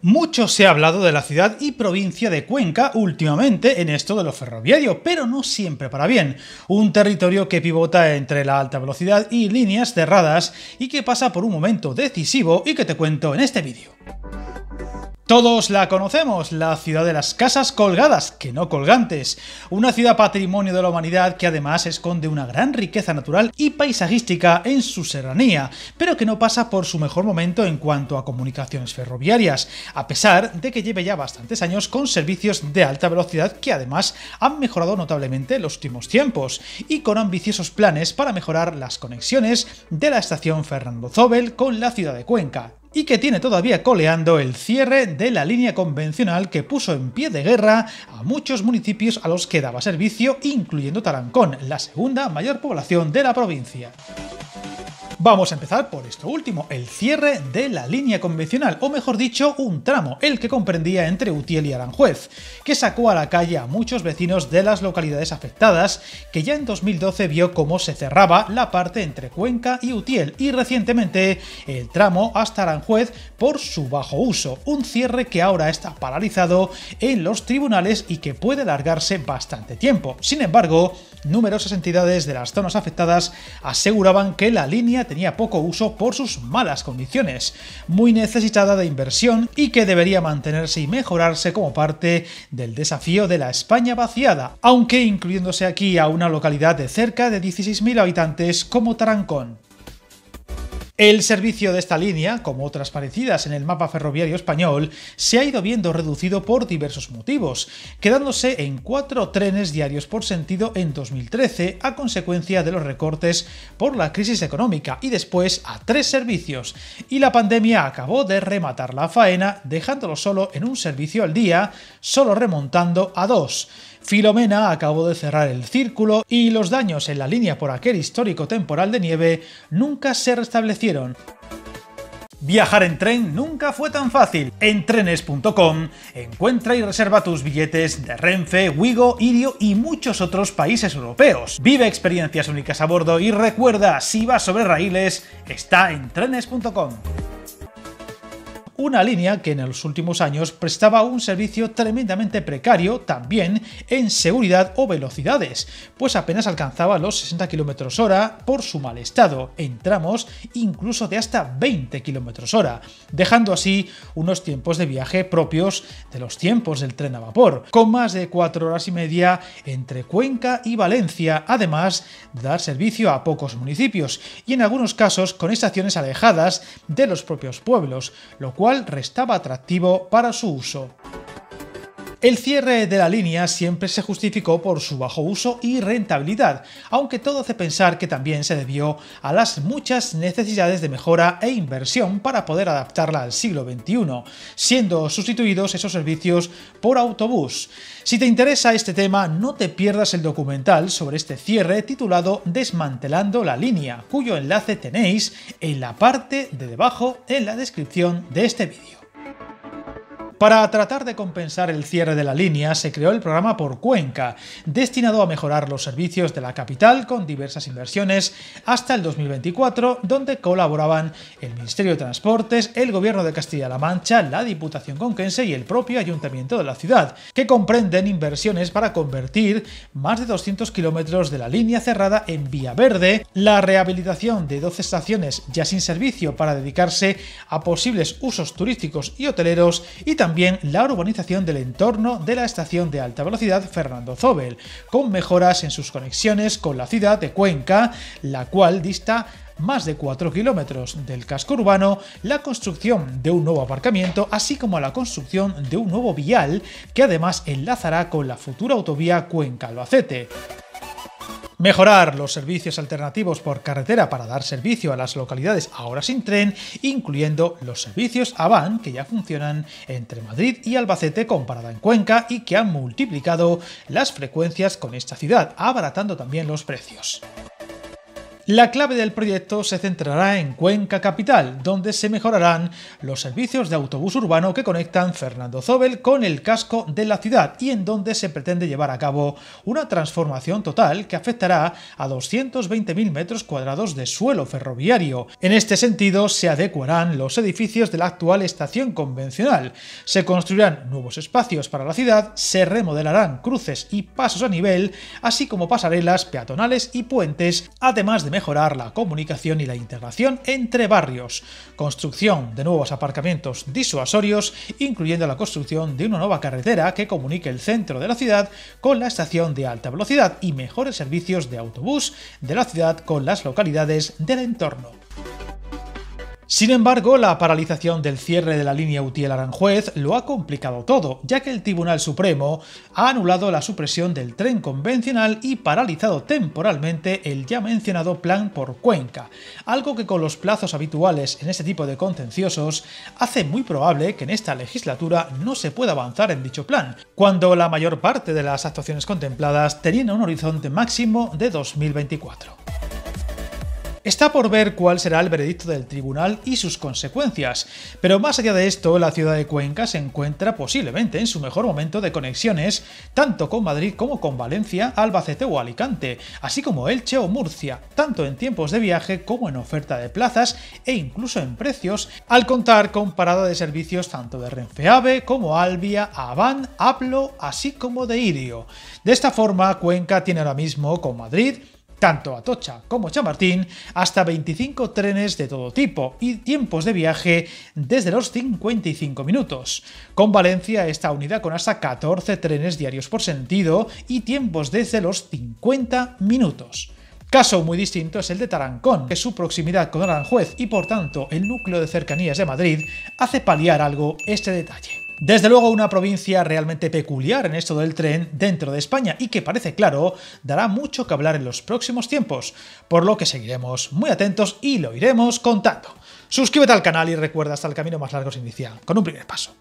Mucho se ha hablado de la ciudad y provincia de Cuenca últimamente en esto de los ferroviarios, pero no siempre para bien. Un territorio que pivota entre la alta velocidad y líneas cerradas y que pasa por un momento decisivo y que te cuento en este vídeo. Todos la conocemos, la ciudad de las casas colgadas, que no colgantes, una ciudad patrimonio de la humanidad que además esconde una gran riqueza natural y paisajística en su serranía, pero que no pasa por su mejor momento en cuanto a comunicaciones ferroviarias, a pesar de que lleve ya bastantes años con servicios de alta velocidad que además han mejorado notablemente en los últimos tiempos, y con ambiciosos planes para mejorar las conexiones de la estación Fernando Zobel con la ciudad de Cuenca, y que tiene todavía coleando el cierre de la línea convencional que puso en pie de guerra a muchos municipios a los que daba servicio, incluyendo Tarancón, la segunda mayor población de la provincia. Vamos a empezar por esto último, el cierre de la línea convencional, o mejor dicho, un tramo, el que comprendía entre Utiel y Aranjuez, que sacó a la calle a muchos vecinos de las localidades afectadas, que ya en 2012 vio cómo se cerraba la parte entre Cuenca y Utiel, y recientemente el tramo hasta Aranjuez por su bajo uso, un cierre que ahora está paralizado en los tribunales y que puede alargarse bastante tiempo. Sin embargo, numerosas entidades de las zonas afectadas aseguraban que la línea tenía tenía poco uso por sus malas condiciones, muy necesitada de inversión y que debería mantenerse y mejorarse como parte del desafío de la España vaciada, aunque incluyéndose aquí a una localidad de cerca de 16.000 habitantes como Tarancón. El servicio de esta línea, como otras parecidas en el mapa ferroviario español, se ha ido viendo reducido por diversos motivos, quedándose en cuatro trenes diarios por sentido en 2013 a consecuencia de los recortes por la crisis económica y después a tres servicios, y la pandemia acabó de rematar la faena dejándolo solo en un servicio al día, solo remontando a dos. Filomena acabó de cerrar el círculo y los daños en la línea por aquel histórico temporal de nieve nunca se restablecieron. Viajar en tren nunca fue tan fácil. En trenes.com encuentra y reserva tus billetes de Renfe, Wigo, Irio y muchos otros países europeos. Vive experiencias únicas a bordo y recuerda, si vas sobre raíles, está en trenes.com una línea que en los últimos años prestaba un servicio tremendamente precario también en seguridad o velocidades, pues apenas alcanzaba los 60 km hora por su mal estado, en tramos incluso de hasta 20 km hora, dejando así unos tiempos de viaje propios de los tiempos del tren a vapor, con más de 4 horas y media entre Cuenca y Valencia, además de dar servicio a pocos municipios y en algunos casos con estaciones alejadas de los propios pueblos, lo cual restaba atractivo para su uso. El cierre de la línea siempre se justificó por su bajo uso y rentabilidad, aunque todo hace pensar que también se debió a las muchas necesidades de mejora e inversión para poder adaptarla al siglo XXI, siendo sustituidos esos servicios por autobús. Si te interesa este tema, no te pierdas el documental sobre este cierre titulado Desmantelando la línea, cuyo enlace tenéis en la parte de debajo en la descripción de este vídeo. Para tratar de compensar el cierre de la línea, se creó el programa Por Cuenca, destinado a mejorar los servicios de la capital con diversas inversiones hasta el 2024, donde colaboraban el Ministerio de Transportes, el Gobierno de Castilla-La Mancha, la Diputación Conquense y el propio Ayuntamiento de la ciudad, que comprenden inversiones para convertir más de 200 kilómetros de la línea cerrada en vía verde, la rehabilitación de 12 estaciones ya sin servicio para dedicarse a posibles usos turísticos y hoteleros y también también la urbanización del entorno de la estación de alta velocidad Fernando Zobel, con mejoras en sus conexiones con la ciudad de Cuenca, la cual dista más de 4 kilómetros del casco urbano, la construcción de un nuevo aparcamiento, así como la construcción de un nuevo vial que además enlazará con la futura autovía Cuenca-Albacete. Mejorar los servicios alternativos por carretera para dar servicio a las localidades ahora sin tren, incluyendo los servicios AVAN que ya funcionan entre Madrid y Albacete con parada en Cuenca y que han multiplicado las frecuencias con esta ciudad, abaratando también los precios. La clave del proyecto se centrará en Cuenca Capital, donde se mejorarán los servicios de autobús urbano que conectan Fernando Zobel con el casco de la ciudad y en donde se pretende llevar a cabo una transformación total que afectará a 220.000 metros cuadrados de suelo ferroviario. En este sentido, se adecuarán los edificios de la actual estación convencional, se construirán nuevos espacios para la ciudad, se remodelarán cruces y pasos a nivel, así como pasarelas peatonales y puentes, además de mejorar la comunicación y la integración entre barrios, construcción de nuevos aparcamientos disuasorios, incluyendo la construcción de una nueva carretera que comunique el centro de la ciudad con la estación de alta velocidad y mejores servicios de autobús de la ciudad con las localidades del entorno. Sin embargo, la paralización del cierre de la línea Utiel-Aranjuez lo ha complicado todo, ya que el Tribunal Supremo ha anulado la supresión del tren convencional y paralizado temporalmente el ya mencionado plan por Cuenca, algo que con los plazos habituales en este tipo de contenciosos hace muy probable que en esta legislatura no se pueda avanzar en dicho plan, cuando la mayor parte de las actuaciones contempladas tenían un horizonte máximo de 2024. Está por ver cuál será el veredicto del tribunal y sus consecuencias, pero más allá de esto, la ciudad de Cuenca se encuentra posiblemente en su mejor momento de conexiones, tanto con Madrid como con Valencia, Albacete o Alicante, así como Elche o Murcia, tanto en tiempos de viaje como en oferta de plazas e incluso en precios, al contar con parada de servicios tanto de Renfeave como Albia, Aván, Aplo, así como de Irio. De esta forma, Cuenca tiene ahora mismo con Madrid, tanto Atocha como Chamartín, hasta 25 trenes de todo tipo y tiempos de viaje desde los 55 minutos. Con Valencia está unida con hasta 14 trenes diarios por sentido y tiempos desde los 50 minutos. Caso muy distinto es el de Tarancón, que su proximidad con Aranjuez y por tanto el núcleo de cercanías de Madrid hace paliar algo este detalle. Desde luego una provincia realmente peculiar en esto del tren dentro de España y que parece claro dará mucho que hablar en los próximos tiempos, por lo que seguiremos muy atentos y lo iremos contando. Suscríbete al canal y recuerda hasta el camino más largo se inicia con un primer paso.